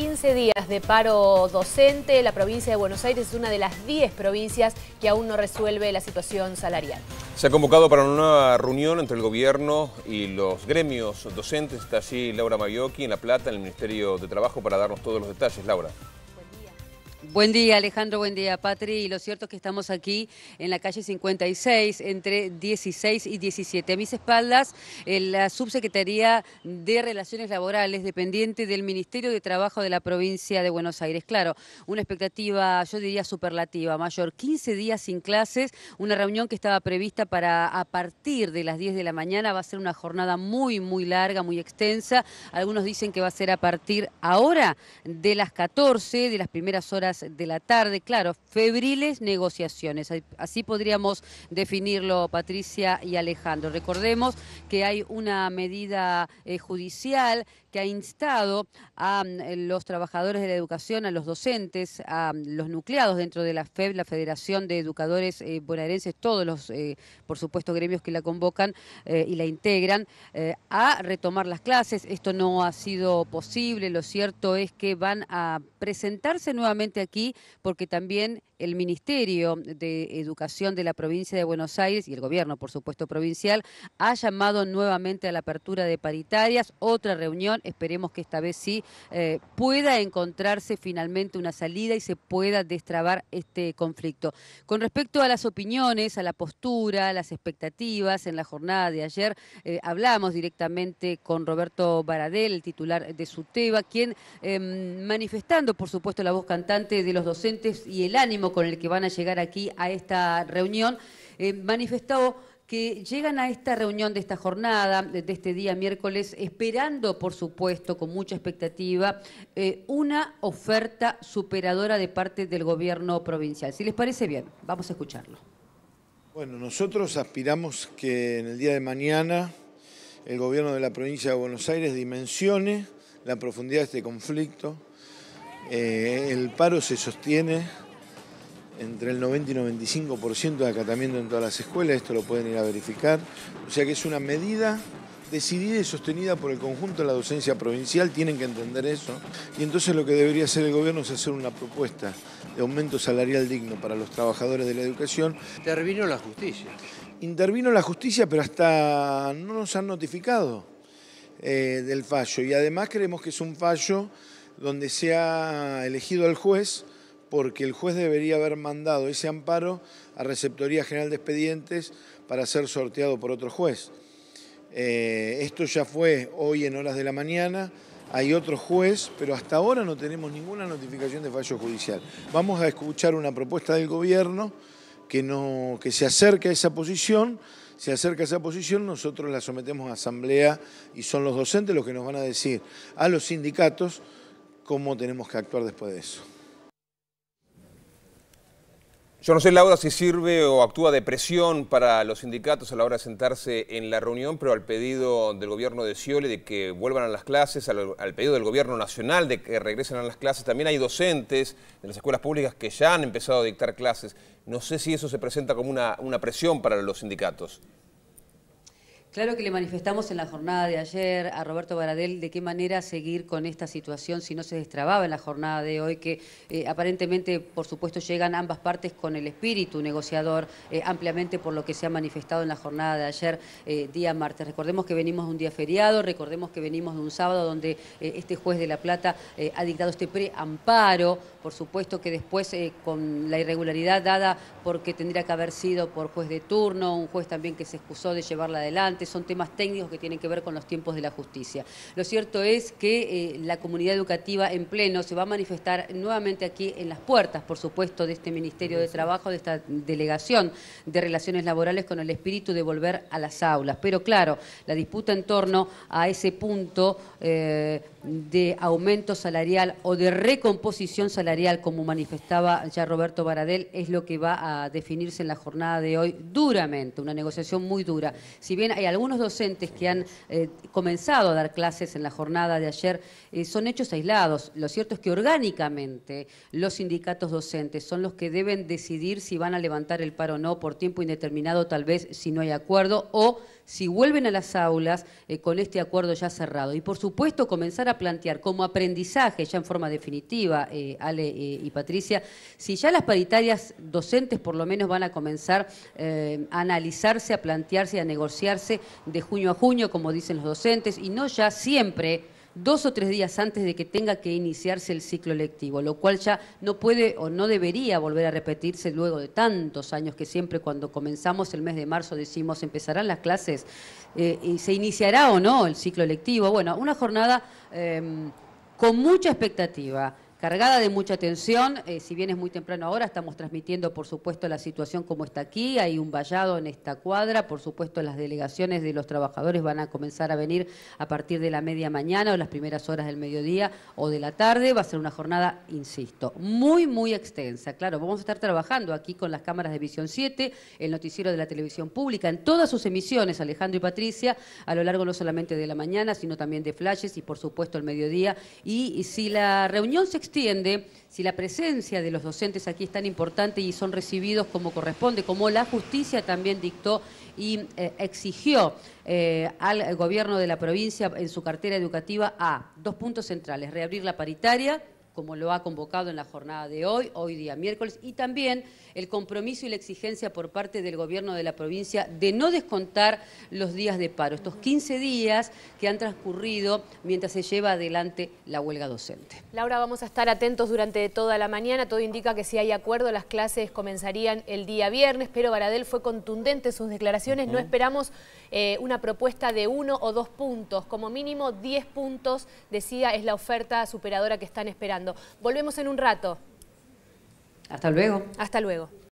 15 días de paro docente. La provincia de Buenos Aires es una de las 10 provincias que aún no resuelve la situación salarial. Se ha convocado para una reunión entre el gobierno y los gremios docentes. Está allí Laura Mayoki en La Plata, en el Ministerio de Trabajo, para darnos todos los detalles. Laura. Buen día Alejandro, buen día Patri. Y lo cierto es que estamos aquí en la calle 56, entre 16 y 17. A mis espaldas, eh, la Subsecretaría de Relaciones Laborales, dependiente del Ministerio de Trabajo de la provincia de Buenos Aires. Claro, una expectativa, yo diría superlativa, mayor. 15 días sin clases, una reunión que estaba prevista para a partir de las 10 de la mañana. Va a ser una jornada muy, muy larga, muy extensa. Algunos dicen que va a ser a partir ahora de las 14, de las primeras horas de la tarde. Claro, febriles negociaciones. Así podríamos definirlo, Patricia y Alejandro. Recordemos que hay una medida eh, judicial que ha instado a mm, los trabajadores de la educación, a los docentes, a mm, los nucleados dentro de la FEB, la Federación de Educadores eh, Bonaerenses, todos los, eh, por supuesto, gremios que la convocan eh, y la integran, a retomar las clases. Esto no ha sido posible, lo cierto es que van a presentarse nuevamente aquí porque también el Ministerio de Educación de la provincia de Buenos Aires y el gobierno, por supuesto, provincial, ha llamado nuevamente a la apertura de paritarias, otra reunión, esperemos que esta vez sí eh, pueda encontrarse finalmente una salida y se pueda destrabar este conflicto. Con respecto a las opiniones, a la postura, a las expectativas, en la jornada de ayer eh, hablamos directamente con Roberto Baradel, el titular de SUTEBA, quien em, manifestando, por supuesto, la voz cantante de los docentes y el ánimo con el que van a llegar aquí a esta reunión, eh, manifestado que llegan a esta reunión de esta jornada, de este día miércoles, esperando, por supuesto, con mucha expectativa, eh, una oferta superadora de parte del gobierno provincial. Si les parece bien, vamos a escucharlo. Bueno, nosotros aspiramos que en el día de mañana el gobierno de la provincia de Buenos Aires dimensione la profundidad de este conflicto. Eh, el paro se sostiene entre el 90 y 95% de acatamiento en todas las escuelas, esto lo pueden ir a verificar. O sea que es una medida decidida y sostenida por el conjunto de la docencia provincial, tienen que entender eso. Y entonces lo que debería hacer el gobierno es hacer una propuesta de aumento salarial digno para los trabajadores de la educación. Intervino la justicia. Intervino la justicia, pero hasta no nos han notificado eh, del fallo. Y además creemos que es un fallo donde se ha elegido al juez porque el juez debería haber mandado ese amparo a Receptoría General de Expedientes para ser sorteado por otro juez. Eh, esto ya fue hoy en horas de la mañana, hay otro juez, pero hasta ahora no tenemos ninguna notificación de fallo judicial. Vamos a escuchar una propuesta del gobierno que, no, que se acerca a esa posición, se acerca a esa posición, nosotros la sometemos a asamblea y son los docentes los que nos van a decir a los sindicatos cómo tenemos que actuar después de eso. Yo no sé, Laura, si sirve o actúa de presión para los sindicatos a la hora de sentarse en la reunión, pero al pedido del gobierno de Scioli de que vuelvan a las clases, al, pedido del gobierno nacional de que regresen a las clases, también hay docentes de las escuelas públicas que ya han empezado a dictar clases. No sé si eso se presenta como una presión para los sindicatos. Claro que le manifestamos en la jornada de ayer a Roberto Baradel de qué manera seguir con esta situación si no se destrababa en la jornada de hoy, que eh, aparentemente, por supuesto, llegan ambas partes con el espíritu negociador eh, ampliamente por lo que se ha manifestado en la jornada de ayer, eh, día martes. Recordemos que venimos de un día feriado, recordemos que venimos de un sábado donde este juez de La Plata ha dictado este preamparo, por supuesto que después con la irregularidad dada porque tendría que haber sido por juez de turno, un juez también que se excusó de llevarla adelante son temas técnicos que tienen que ver con los tiempos de la justicia. Lo cierto es que eh, la comunidad educativa en pleno se va a manifestar nuevamente aquí en las puertas, por supuesto, de este Ministerio de Trabajo, de esta delegación de Relaciones Laborales con el espíritu de volver a las aulas. Pero claro, la disputa en torno a ese punto... Eh, de aumento salarial o de recomposición salarial, como manifestaba ya Roberto Baradel, es lo que va a definirse en la jornada de hoy duramente, una negociación muy dura. Si bien hay algunos docentes que han eh, comenzado a dar clases en la jornada de ayer, eh, son hechos aislados. Lo cierto es que orgánicamente los sindicatos docentes son los que deben decidir si van a levantar el paro o no por tiempo indeterminado, tal vez si no hay acuerdo o si vuelven a las aulas eh, con este acuerdo ya cerrado. Y por supuesto comenzar a plantear como aprendizaje, ya en forma definitiva, eh, Ale eh, y Patricia, si ya las paritarias docentes por lo menos van a comenzar a analizarse, a plantearse, a negociarse de junio a junio, como dicen los docentes, y no ya siempre dos o tres días antes de que tenga que iniciarse el ciclo lectivo, lo cual ya no puede o no debería volver a repetirse luego de tantos años que siempre cuando comenzamos el mes de marzo decimos empezarán las clases eh, y se iniciará o no el ciclo lectivo. Bueno, una jornada em, con mucha expectativa cargada de mucha atención, eh, si bien es muy temprano ahora, estamos transmitiendo, por supuesto, la situación como está aquí. Hay un vallado en esta cuadra. Por supuesto, las delegaciones de los trabajadores van a comenzar a venir a partir de la media mañana o las primeras horas del mediodía o de la tarde. Va a ser una jornada, insisto, muy, muy extensa. Claro, vamos a estar trabajando aquí con las cámaras de Visión 7, el noticiero de la televisión pública, en todas sus emisiones, Alejandro y Patricia, a lo largo no solamente de la mañana, sino también de flashes y, por supuesto, el mediodía. Y, si la reunión se entiende si la presencia de los docentes aquí es tan importante y son recibidos como corresponde, como la justicia también dictó y eh, exigió eh, al gobierno de la provincia en su cartera educativa a dos puntos centrales, reabrir la paritaria como lo ha convocado en la jornada de hoy, hoy día miércoles, y también el compromiso y la exigencia por parte del gobierno de la provincia de no descontar los días de paro, estos 15 días que han transcurrido mientras se lleva adelante la huelga docente. Laura, vamos a estar atentos durante toda la mañana, todo indica que si hay acuerdo las clases comenzarían el día viernes, pero Baradel fue contundente en sus declaraciones, no esperamos eh, una propuesta de uno o dos puntos, como mínimo 10 puntos, decía, es la oferta superadora que están esperando. Volvemos en un rato. Hasta luego. Hasta luego.